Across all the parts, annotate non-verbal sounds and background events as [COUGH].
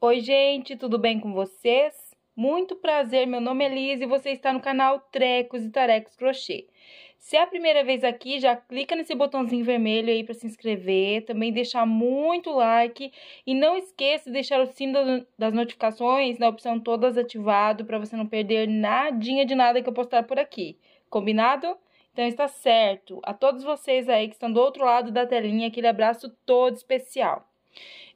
Oi, gente, tudo bem com vocês? Muito prazer, meu nome é Liz e você está no canal Trecos e Tarecos Crochê. Se é a primeira vez aqui, já clica nesse botãozinho vermelho aí para se inscrever, também deixar muito like e não esqueça de deixar o sino das notificações na opção todas ativado para você não perder nadinha de nada que eu postar por aqui. Combinado? Então está certo. A todos vocês aí que estão do outro lado da telinha, aquele abraço todo especial.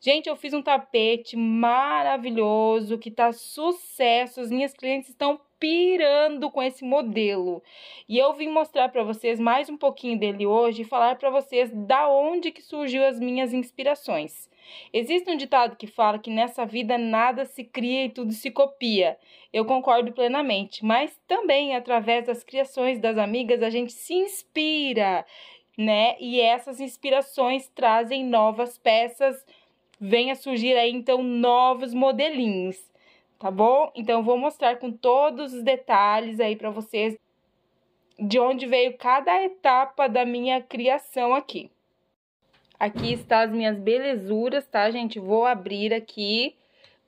Gente, eu fiz um tapete maravilhoso que tá sucesso. As minhas clientes estão pirando com esse modelo. E eu vim mostrar para vocês mais um pouquinho dele hoje e falar para vocês da onde que surgiu as minhas inspirações. Existe um ditado que fala que nessa vida nada se cria e tudo se copia. Eu concordo plenamente, mas também através das criações das amigas a gente se inspira né? E essas inspirações trazem novas peças, vem a surgir aí então novos modelinhos, tá bom? Então vou mostrar com todos os detalhes aí para vocês de onde veio cada etapa da minha criação aqui. Aqui está as minhas belezuras, tá, gente? Vou abrir aqui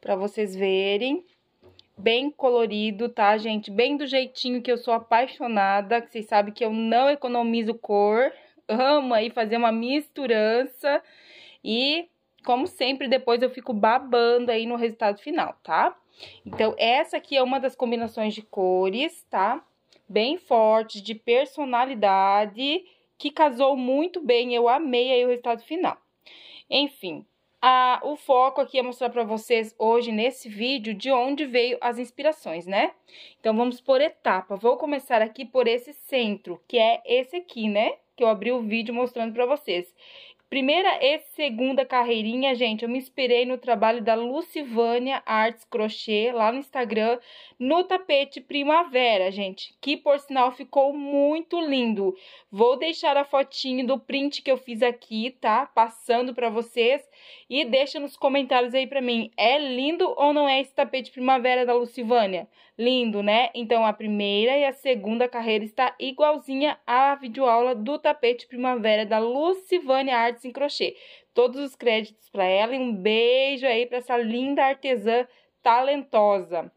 para vocês verem. Bem colorido, tá, gente? Bem do jeitinho que eu sou apaixonada, que vocês sabem que eu não economizo cor ama aí fazer uma misturança. E, como sempre, depois eu fico babando aí no resultado final, tá? Então, essa aqui é uma das combinações de cores, tá? Bem forte, de personalidade, que casou muito bem. Eu amei aí o resultado final. Enfim, o foco aqui é mostrar para vocês hoje nesse vídeo de onde veio as inspirações, né? Então vamos por etapa. Vou começar aqui por esse centro, que é esse aqui, né? Que eu abri o vídeo mostrando para vocês. Primeira e segunda carreirinha, gente, eu me inspirei no trabalho da Lucivânia Arts Crochê lá no Instagram, no tapete primavera, gente, que por sinal ficou muito lindo. Vou deixar a fotinho do print que eu fiz aqui, tá? Passando para vocês e deixa nos comentários aí para mim, é lindo ou não é esse tapete primavera da Lucivânia? Lindo, né? Então a primeira e a segunda carreira está igualzinha à videoaula do tapete primavera da Lucivânia Arts artes em crochê. Todos os créditos para ela e um beijo aí para essa linda artesã talentosa.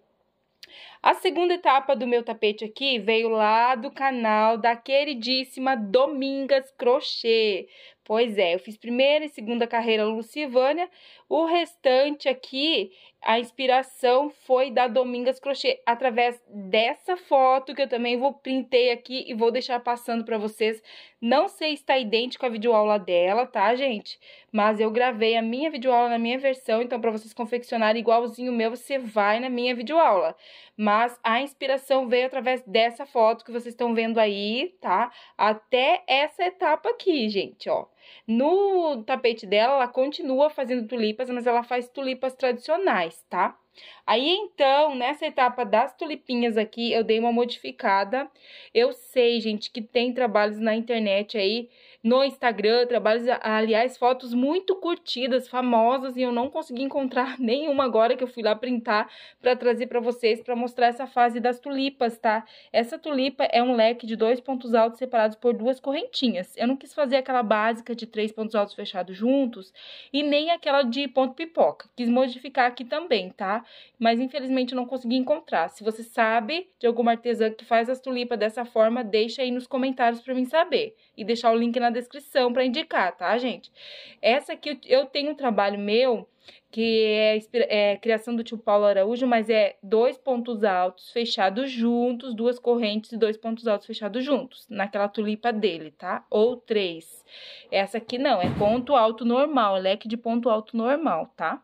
A segunda etapa do meu tapete aqui veio lá do canal da queridíssima Domingas Crochê. Pois é, eu fiz primeira e segunda carreira Lucivânia. O restante aqui a inspiração foi da Domingas Crochê, através dessa foto que eu também vou printei aqui e vou deixar passando para vocês. Não sei se está idêntico à videoaula dela, tá, gente? Mas eu gravei a minha videoaula na minha versão, então para vocês confeccionarem igualzinho o meu, você vai na minha videoaula. Mas a inspiração veio através dessa foto que vocês estão vendo aí, tá? Até essa etapa aqui, gente, ó. No tapete dela, ela continua fazendo tulipas, mas ela faz tulipas tradicionais, tá? Aí então, nessa etapa das tulipinhas aqui, eu dei uma modificada. Eu sei, gente, que tem trabalhos na internet aí no Instagram, trabalhos, aliás, fotos muito curtidas, famosas, e eu não consegui encontrar [LAUGHS] nenhuma agora que eu fui lá printar para trazer para vocês, para mostrar essa fase das tulipas, tá? Essa tulipa é um leque de dois pontos altos separados por duas correntinhas. Eu não quis fazer aquela básica de três pontos altos fechados juntos e nem aquela de ponto pipoca. Quis modificar aqui também, tá? Mas infelizmente eu não consegui encontrar. Se você sabe de alguma artesã que faz as tulipas dessa forma, deixa aí nos comentários para mim saber e deixar o link na descrição para indicar, tá, gente? Essa aqui eu tenho um trabalho meu que é, é, criação do tio Paulo Araújo, mas é dois pontos altos fechados juntos, duas correntes e dois pontos altos fechados juntos, naquela tulipa dele, tá? Ou três. Essa aqui não, é ponto alto normal, é leque de ponto alto normal, tá?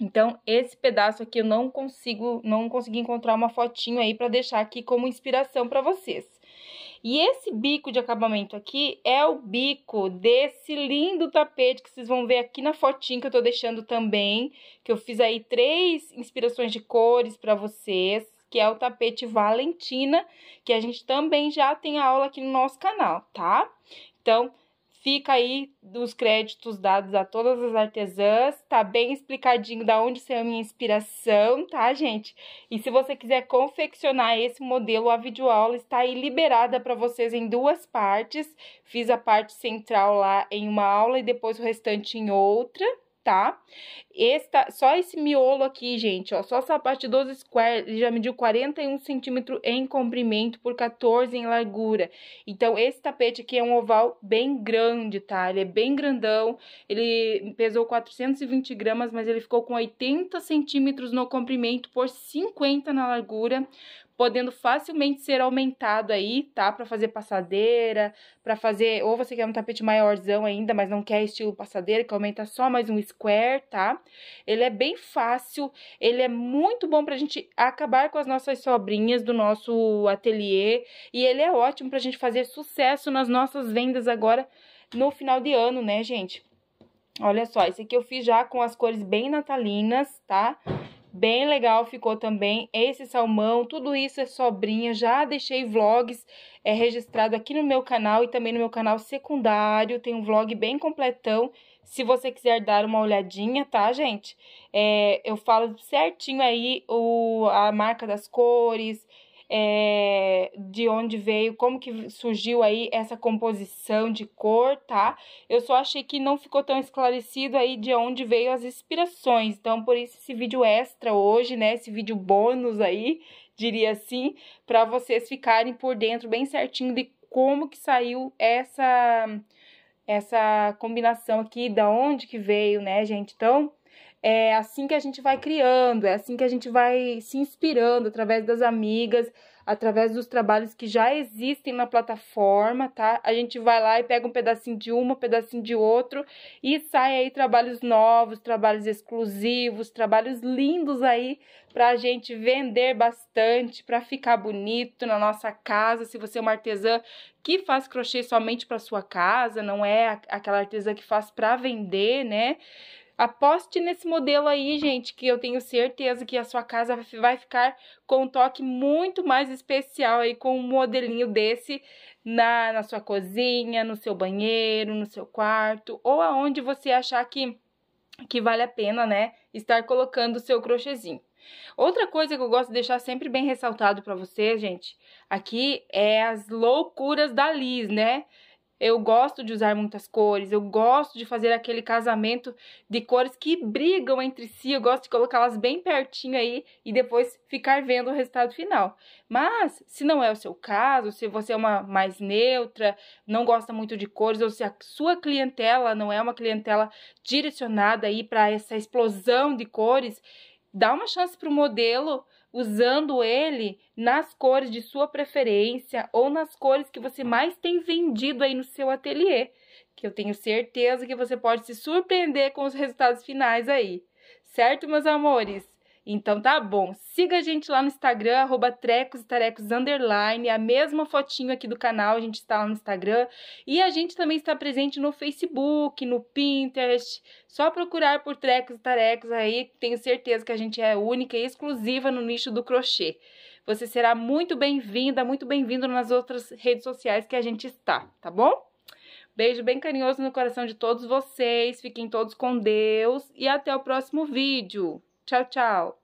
Então, esse pedaço aqui eu não consigo, não consegui encontrar uma fotinho aí para deixar aqui como inspiração para vocês. E esse bico de acabamento aqui é o bico desse lindo tapete que vocês vão ver aqui na fotinha que eu tô deixando também, que eu fiz aí três inspirações de cores para vocês, que é o tapete Valentina, que a gente também já tem aula aqui no nosso canal, tá? Então, Fica aí os créditos dados a todas as artesãs, tá bem explicadinho da onde saiu a minha inspiração, tá, gente? E se você quiser confeccionar esse modelo, a videoaula está aí liberada para vocês em duas partes. Fiz a parte central lá em uma aula e depois o restante em outra tá? Esta, só esse miolo aqui, gente, ó, só essa parte 12 square, ele já mediu 41 centímetros em comprimento por 14 em largura. Então, esse tapete aqui é um oval bem grande, tá? Ele é bem grandão, ele pesou 420 gramas, mas ele ficou com 80 centímetros no comprimento por 50 na largura, podendo facilmente ser aumentado aí, tá? Para fazer passadeira, para fazer, ou você quer um tapete maiorzão ainda, mas não quer estilo passadeira, que aumenta só mais um square, tá? Ele é bem fácil, ele é muito bom pra gente acabar com as nossas sobrinhas do nosso ateliê e ele é ótimo pra gente fazer sucesso nas nossas vendas agora no final de ano, né, gente? Olha só, esse aqui eu fiz já com as cores bem natalinas, tá? Bem legal ficou também esse salmão, tudo isso é sobrinha, já deixei vlogs é, registrado aqui no meu canal e também no meu canal secundário, tem um vlog bem completão, se você quiser dar uma olhadinha, tá, gente? É, eu falo certinho aí o, a marca das cores, é, de onde veio, como que surgiu aí essa composição de cor, tá? Eu só achei que não ficou tão esclarecido aí de onde veio as inspirações, então por isso esse vídeo extra hoje, né, esse vídeo bônus aí, diria assim, para vocês ficarem por dentro bem certinho de como que saiu essa essa combinação aqui, da onde que veio, né, gente? Então, é assim que a gente vai criando, é assim que a gente vai se inspirando através das amigas, através dos trabalhos que já existem na plataforma, tá? A gente vai lá e pega um pedacinho de uma, um pedacinho de outro e sai aí trabalhos novos, trabalhos exclusivos, trabalhos lindos aí pra gente vender bastante, pra ficar bonito na nossa casa. Se você é uma artesã que faz crochê somente para sua casa, não é aquela artesã que faz para vender, né? Aposte nesse modelo aí, gente, que eu tenho certeza que a sua casa vai ficar com um toque muito mais especial aí com um modelinho desse na, na sua cozinha, no seu banheiro, no seu quarto ou aonde você achar que, que vale a pena, né, estar colocando o seu crochêzinho. Outra coisa que eu gosto de deixar sempre bem ressaltado para vocês, gente, aqui é as loucuras da Liz, né? Eu gosto de usar muitas cores, eu gosto de fazer aquele casamento de cores que brigam entre si, eu gosto de colocá-las bem pertinho aí e depois ficar vendo o resultado final. Mas, se não é o seu caso, se você é uma mais neutra, não gosta muito de cores, ou se a sua clientela não é uma clientela direcionada aí para essa explosão de cores, dá uma chance para o modelo usando ele nas cores de sua preferência ou nas cores que você mais tem vendido aí no seu ateliê, que eu tenho certeza que você pode se surpreender com os resultados finais aí. Certo, meus amores? Então tá bom. Siga a gente lá no Instagram, arroba trecos e tarecos underline, a mesma fotinho aqui do canal, a gente está lá no Instagram. E a gente também está presente no Facebook, no Pinterest. Só procurar por trecos e tarecos aí, tenho certeza que a gente é única e exclusiva no nicho do crochê. Você será muito bem-vinda, muito bem-vindo nas outras redes sociais que a gente está, tá bom? Beijo bem carinhoso no coração de todos vocês. Fiquem todos com Deus e até o próximo vídeo. Tchau, tchau!